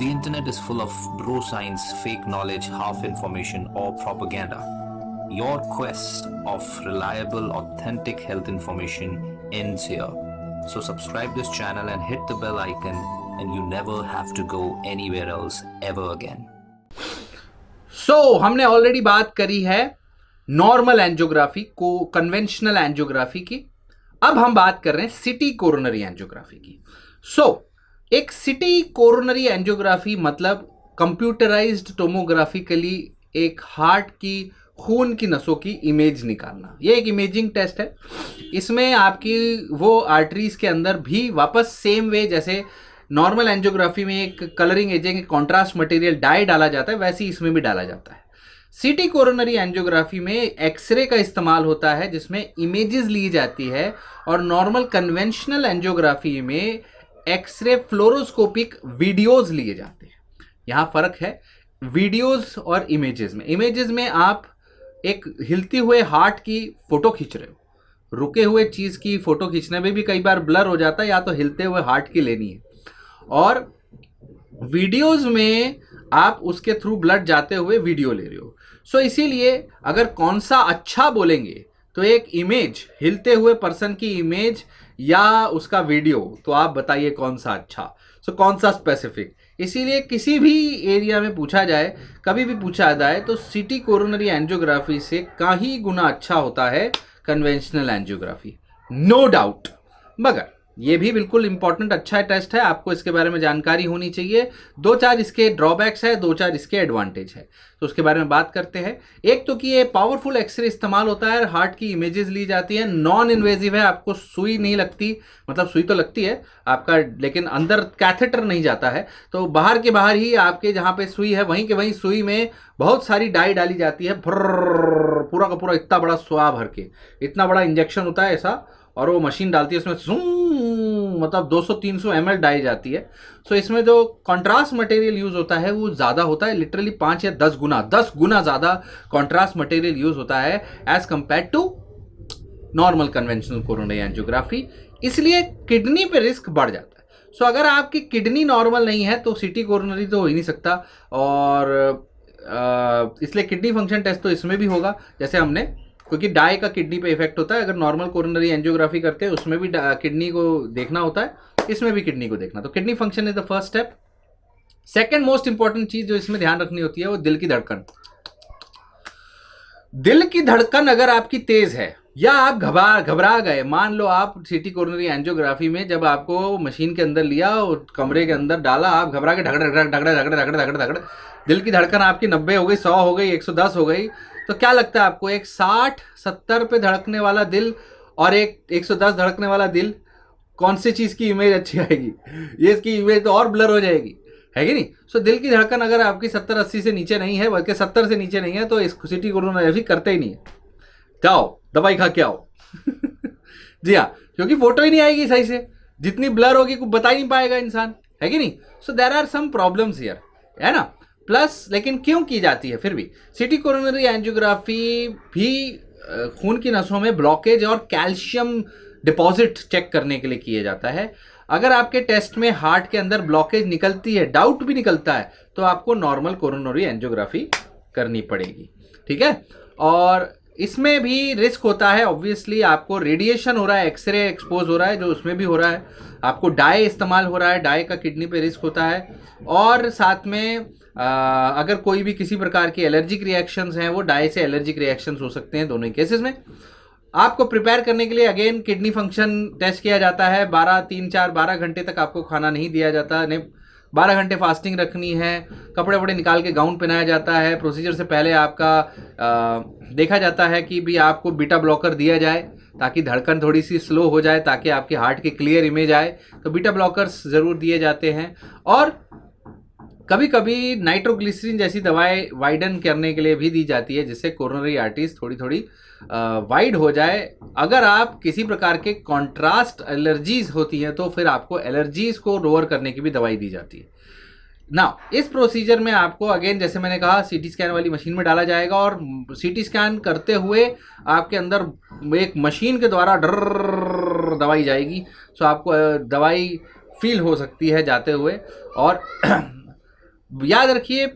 The internet is full of bro science, fake knowledge, half information, or propaganda. Your quest of reliable, authentic health information ends here. So subscribe this channel and hit the bell icon and you never have to go anywhere else ever again. so, हमने already बात करी है angiography, angiography को conventional angiography की अब हम बात कर रहे हैं सिटी की so, एक सिटी कोरोनरी एंजियोग्राफी मतलब कंप्यूटराइज्ड टोमोग्राफिकली एक हार्ट की खून की नसों की इमेज निकालना ये एक इमेजिंग टेस्ट है इसमें आपकी वो आर्टरीज के अंदर भी वापस सेम वे जैसे नॉर्मल एंजियोग्राफी में एक कलरिंग एजेंट एक कॉन्ट्रास्ट मटेरियल डाई डाला जाता है वैसे ही इसमें भी डाला जाता है सिटी कोरोनरी एंजियोग्राफी में एक्सरे का इस्तेमाल होता है जिसमें इमेजेस ली जाती है और नॉर्मल कन्वेंशनल एंजियोग्राफी में एक्सरे फ्लोरोस्कोपिक वीडियोस लिए जाते हैं यहाँ फर्क है वीडियोस और इमेजेस में इमेजेस में आप एक हिलती हुए हार्ट की फोटो खींच रहे हो रुके हुए चीज़ की फोटो खींचने में भी कई बार ब्लर हो जाता है या तो हिलते हुए हार्ट की लेनी है और वीडियोस में आप उसके थ्रू ब्लड जाते हुए वीडियो ले रहे हो सो so, इसीलिए अगर कौन सा अच्छा बोलेंगे तो एक इमेज हिलते हुए पर्सन की इमेज या उसका वीडियो तो आप बताइए कौन सा अच्छा सो so, कौन सा स्पेसिफिक इसीलिए किसी भी एरिया में पूछा जाए कभी भी पूछा जाए तो सिटी कोरोनरी एंजियोग्राफी से कहीं गुना अच्छा होता है कन्वेंशनल एंजियोग्राफी नो डाउट मगर ये भी बिल्कुल इंपॉर्टेंट अच्छा टेस्ट है आपको इसके बारे में जानकारी होनी चाहिए दो चार इसके ड्रॉबैक्स है दो चार इसके एडवांटेज है तो उसके बारे में बात करते हैं एक तो कि ये पावरफुल एक्सरे इस्तेमाल होता है हार्ट की इमेजेस ली जाती है नॉन इन्वेजिव है आपको सुई नहीं लगती मतलब सुई तो लगती है आपका लेकिन अंदर कैथेटर नहीं जाता है तो बाहर के बाहर ही आपके जहाँ पे सुई है वहीं के वहीं सुई में बहुत सारी डाई डाली जाती है पूरा का पूरा इतना बड़ा सुहा भर के इतना बड़ा इंजेक्शन होता है ऐसा और वो मशीन डालती है उसमें जूम मतलब 200-300 सौ डाई जाती है सो so, इसमें जो कंट्रास्ट मटेरियल यूज़ होता है वो ज़्यादा होता है लिटरली पाँच या दस गुना दस गुना ज़्यादा कंट्रास्ट मटेरियल यूज़ होता है as compare to normal conventional corona angiography इसलिए किडनी पे रिस्क बढ़ जाता है सो so, अगर आपकी किडनी नॉर्मल नहीं है तो सिटी कोरोनरी तो हो ही नहीं सकता और इसलिए किडनी फंक्शन टेस्ट तो इसमें भी होगा जैसे हमने क्योंकि डाई का किडनी पे इफेक्ट होता है अगर नॉर्मल कोरोनरी एंजियोग्राफी करते हैं उसमें भी किडनी को देखना होता है इसमें भी किडनी को देखना तो kidney function is the first step second most important चीज जो इसमें ध्यान रखनी होती है वो दिल की धड़कन दिल की धड़कन अगर आपकी तेज है या आप घबरा घबरा गए मान लो आप सिटी कोरोनरी एंजियोग्राफी में जब आपको मशीन के अंदर लिया और कमरे के अंदर डाला आप घबरा के ढगड़ ढगड़ ढगड़ ढगड़ ढगड़ ढगड़ दिल की धड़कन आपकी नब्बे हो गई सौ हो गई एक सौ दस हो गई तो क्या लगता है आपको एक साठ सत्तर पे धड़कने वाला दिल और एक एक सौ दस धड़कने वाला दिल कौन सी चीज़ की इमेज अच्छी आएगी ये इसकी इमेज तो और ब्लर हो जाएगी है कि नहीं सो दिल की धड़कन अगर आपकी सत्तर अस्सी से नीचे नहीं है बल्कि सत्तर से नीचे नहीं है तो इस सिटी कोरोनाग्राफी करते ही नहीं है जाओ दवाई खा के आओ जी हाँ क्योंकि फोटो ही नहीं आएगी सही से जितनी ब्लर होगी कुछ बता ही नहीं पाएगा इंसान है कि नहीं so there are some problems here है ना प्लस लेकिन क्यों की जाती है फिर भी सिटी कोरोनरी एंजियोग्राफी भी खून की नसों में ब्लॉकेज और कैल्शियम डिपॉजिट चेक करने के लिए किया जाता है अगर आपके टेस्ट में हार्ट के अंदर ब्लॉकेज निकलती है डाउट भी निकलता है तो आपको नॉर्मल कोरोनरी एंजियोग्राफी करनी पड़ेगी ठीक है और इसमें भी रिस्क होता है ऑब्वियसली आपको रेडिएशन हो रहा है एक्सरे एक्सपोज हो रहा है जो उसमें भी हो रहा है आपको डाई इस्तेमाल हो रहा है डाई का किडनी पे रिस्क होता है और साथ में अगर कोई भी किसी प्रकार के एलर्जिक रिएक्शंस हैं वो डाई से एलर्जिक रिएक्शंस हो सकते हैं दोनों केसेस में आपको प्रिपेयर करने के लिए अगेन किडनी फंक्शन टेस्ट किया जाता है बारह तीन चार बारह घंटे तक आपको खाना नहीं दिया जाता नहीं बारह घंटे फास्टिंग रखनी है कपड़े वपड़े निकाल के गाउन पहनाया जाता है प्रोसीजर से पहले आपका आ, देखा जाता है कि भी आपको बीटा ब्लॉकर दिया जाए ताकि धड़कन थोड़ी सी स्लो हो जाए ताकि आपके हार्ट के क्लियर इमेज आए तो बीटा ब्लॉकर्स ज़रूर दिए जाते हैं और कभी कभी नाइट्रोग्लिसरीन जैसी दवाएं वाइडन करने के लिए भी दी जाती है जिससे कोरोनरी आर्टिस थोड़ी थोड़ी वाइड हो जाए अगर आप किसी प्रकार के कॉन्ट्रास्ट एलर्जीज होती हैं तो फिर आपको एलर्जीज को लोअर करने की भी दवाई दी जाती है ना इस प्रोसीजर में आपको अगेन जैसे मैंने कहा सीटी स्कैन वाली मशीन में डाला जाएगा और सीटी स्कैन करते हुए आपके अंदर एक मशीन के द्वारा डर दवाई जाएगी सो आपको दवाई फील हो सकती है जाते हुए और याद रखिए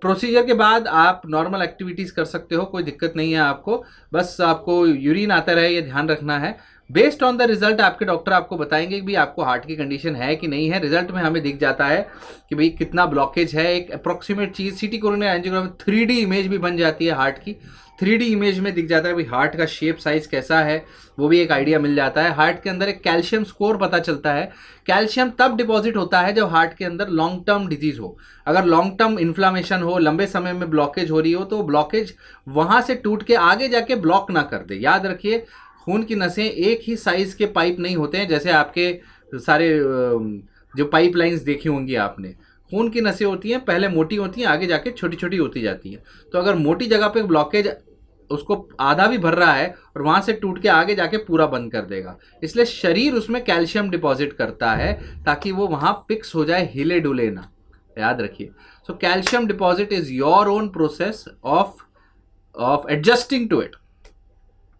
प्रोसीजर के बाद आप नॉर्मल एक्टिविटीज़ कर सकते हो कोई दिक्कत नहीं है आपको बस आपको यूरिन आता रहे ये ध्यान रखना है बेस्ड ऑन द रिजल्ट आपके डॉक्टर आपको बताएंगे भी आपको हार्ट की कंडीशन है कि नहीं है रिजल्ट में हमें दिख जाता है कि भाई कितना ब्लॉकेज है एक अप्रोक्सीमेट चीज़ CT corona angiogram three D image भी बन जाती है हार्ट की थ्री डी इमेज में दिख जाता है भाई हार्ट का शेप साइज कैसा है वो भी एक आइडिया मिल जाता है हार्ट के अंदर एक कैल्शियम स्कोर पता चलता है कैल्शियम तब डिपॉजिट होता है जब हार्ट के अंदर लॉन्ग टर्म डिजीज हो अगर लॉन्ग टर्म इन्फ्लामेशन हो लंबे समय में ब्लॉकेज हो रही हो तो ब्लॉकेज वहाँ से टूट के आगे जाके ब्लॉक ना कर दे याद रखिए खून की नसें एक ही साइज के पाइप नहीं होते हैं जैसे आपके सारे जो पाइप लाइन्स देखी होंगी आपने खून की नसें होती हैं पहले मोटी होती हैं आगे जाके छोटी छोटी होती जाती हैं तो अगर मोटी जगह पे ब्लॉकेज उसको आधा भी भर रहा है और वहाँ से टूट के आगे जाके पूरा बंद कर देगा इसलिए शरीर उसमें कैल्शियम डिपॉजिट करता है ताकि वो वहाँ फिक्स हो जाए हिले डुले ना याद रखिए so calcium deposit is your own process of of adjusting to it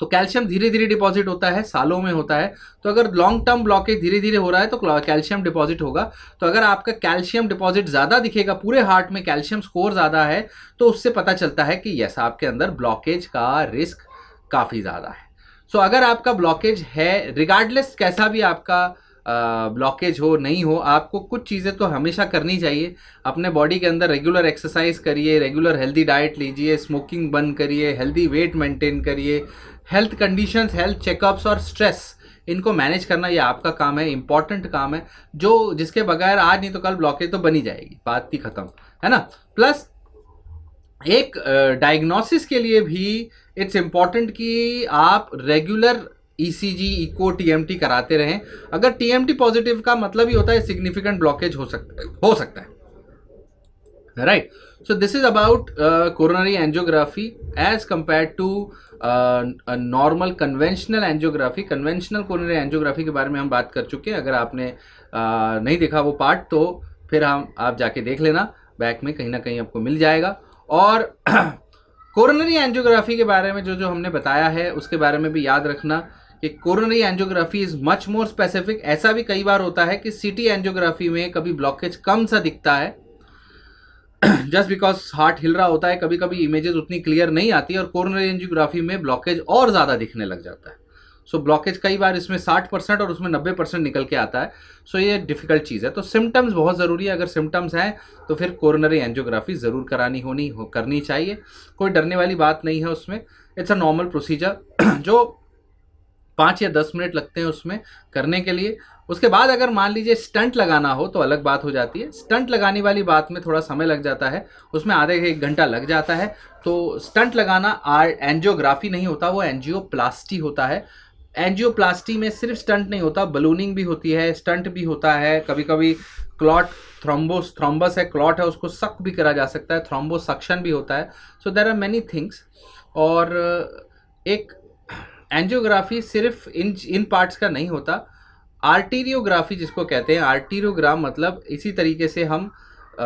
तो कैल्शियम धीरे धीरे डिपॉजिट होता है सालों में होता है तो अगर लॉन्ग टर्म ब्लॉकेज धीरे धीरे हो रहा है तो कैल्शियम डिपॉजिट होगा तो अगर आपका कैल्शियम डिपॉजिट ज़्यादा दिखेगा पूरे हार्ट में कैल्शियम स्कोर ज़्यादा है तो उससे पता चलता है कि यस आपके अंदर ब्लॉकेज का रिस्क काफ़ी ज़्यादा है सो so, अगर आपका ब्लॉकेज है रिगार्डलेस कैसा भी आपका ब्लॉकेज हो नहीं हो आपको कुछ चीज़ें तो हमेशा करनी चाहिए अपने बॉडी के अंदर रेगुलर एक्सरसाइज करिए रेगुलर हेल्दी डाइट लीजिए स्मोकिंग बंद करिए हेल्दी वेट मेंटेन करिए हेल्थ कंडीशंस हेल्थ चेकअप्स और स्ट्रेस इनको मैनेज करना ये आपका काम है इंपॉर्टेंट काम है जो जिसके बगैर आज नहीं तो कल ब्लॉकेज तो बनी जाएगी बात ही खत्म है ना प्लस एक डायग्नोसिस uh, के लिए भी इट्स इम्पॉर्टेंट कि आप regular E C G echo T M T कराते रहें अगर टी एम टी पॉजिटिव का मतलब ही होता है सिग्निफिकेंट ब्लॉकेज हो सकता है हो सकता है right so this is about uh, coronary angiography as compared to uh, a normal conventional angiography conventional coronary angiography के बारे में हम बात कर चुके हैं अगर आपने uh, नहीं देखा वो पार्ट तो फिर हम आप जाके देख लेना बैक में कहीं ना कहीं आपको मिल जाएगा और कोरोनरी एंजियोग्राफी के बारे में जो जो हमने बताया है उसके बारे में भी याद रखना कि coronary angiography is much more specific ऐसा भी कई बार होता है कि सीटी एंजियोग्राफी में कभी ब्लॉकेज कम सा दिखता है जस्ट बिकॉज हार्ट हिल रहा होता है कभी कभी इमेजेस उतनी क्लियर नहीं आती और कोरोनरी एंजियोग्राफी में ब्लॉकेज और ज़्यादा दिखने लग जाता है सो so, ब्लॉकेज कई बार इसमें 60 परसेंट और उसमें 90 परसेंट निकल के आता है सो so, ये डिफिकल्ट चीज़ है तो सिम्टम्स बहुत ज़रूरी है अगर सिम्टम्स हैं तो फिर कोरोनरी एंजियोग्राफी ज़रूर करानी होनी हो करनी चाहिए कोई डरने वाली बात नहीं है उसमें इट्स अ नॉर्मल प्रोसीजर जो पाँच या दस मिनट लगते हैं उसमें करने के लिए उसके बाद अगर मान लीजिए स्टंट लगाना हो तो अलग बात हो जाती है स्टंट लगाने वाली बात में थोड़ा समय लग जाता है उसमें आधे एक घंटा लग जाता है तो स्टंट लगाना आर एनजियोग्राफी नहीं होता वो एनजियोप्लास्टी होता है एनजियोप्लास्टी में सिर्फ स्टंट नहीं होता बलूनिंग भी होती है स्टंट भी होता है कभी कभी क्लॉट थ्रोम्बोस थ्रोम्बस है क्लॉट है उसको सक भी करा जा सकता है थ्रोम्बोसक्शन भी होता है so there are many things और एक एंजियोग्राफी सिर्फ इन इन पार्ट्स का नहीं होता आर्टीरियोग्राफी जिसको कहते हैं आर्टीरियोग्राम मतलब इसी तरीके से हम आ,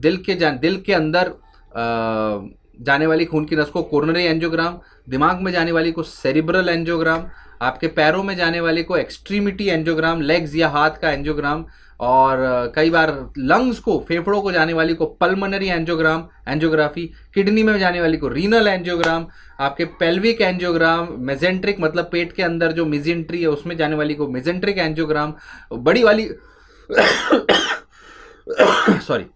दिल के जान दिल के अंदर आ, जाने वाली खून की नस को कोरोनरी एंजियोग्राम दिमाग में जाने वाली को सेरिब्रल एंजियोग्राम आपके पैरों में जाने वाले को एक्सट्रीमिटी एंजियोग्राम लेग्स या हाथ का एंजियोग्राम और कई बार लंग्स को फेफड़ों को जाने वाली को पल्मोनरी एंजियोग्राम एंजियोग्राफी किडनी में जाने वाली को रीनल एंजियोग्राम आपके पेल्विक एंजियोग्राम मेजेंट्रिक मतलब पेट के अंदर जो मिजेंट्री है उसमें जाने वाली को मेजेंट्रिक एंजियोग्राम बड़ी वाली सॉरी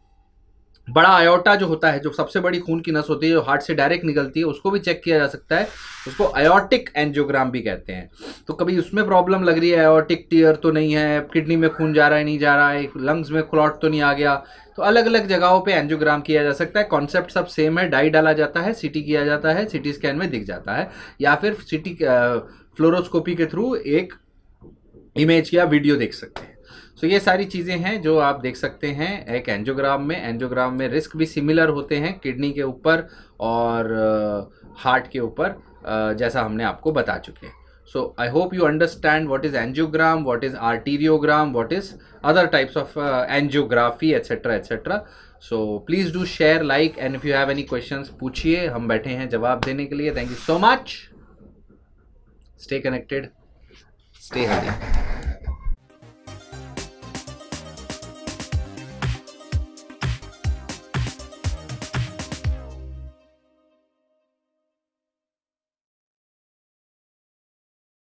बड़ा आयोटा जो होता है जो सबसे बड़ी खून की नस होती है जो हार्ट से डायरेक्ट निकलती है उसको भी चेक किया जा सकता है उसको आयोटिक एंजियोग्राम भी कहते हैं तो कभी उसमें प्रॉब्लम लग रही है आयोटिक टीयर तो नहीं है किडनी में खून जा रहा है नहीं जा रहा है लंग्स में क्लॉट तो नहीं आ गया तो अलग अलग जगहों पर एंजियोग्राम किया जा सकता है कॉन्सेप्ट सब सेम है डाई डाला जाता है सी किया जाता है सी स्कैन में दिख जाता है या फिर सी फ्लोरोस्कोपी के थ्रू एक इमेज या वीडियो देख सकते हैं सो तो ये सारी चीज़ें हैं जो आप देख सकते हैं एक एंजियोग्राम में एंजियोग्राम में रिस्क भी सिमिलर होते हैं किडनी के ऊपर और हार्ट के ऊपर जैसा हमने आपको बता चुके हैं so I hope you understand what is angiogram what is arteriogram what is other types of angiography etcetera etcetera so please do share like and if you have any question पूछिए हम बैठे हैं जवाब देने के लिए thank you so much stay connected stay healthy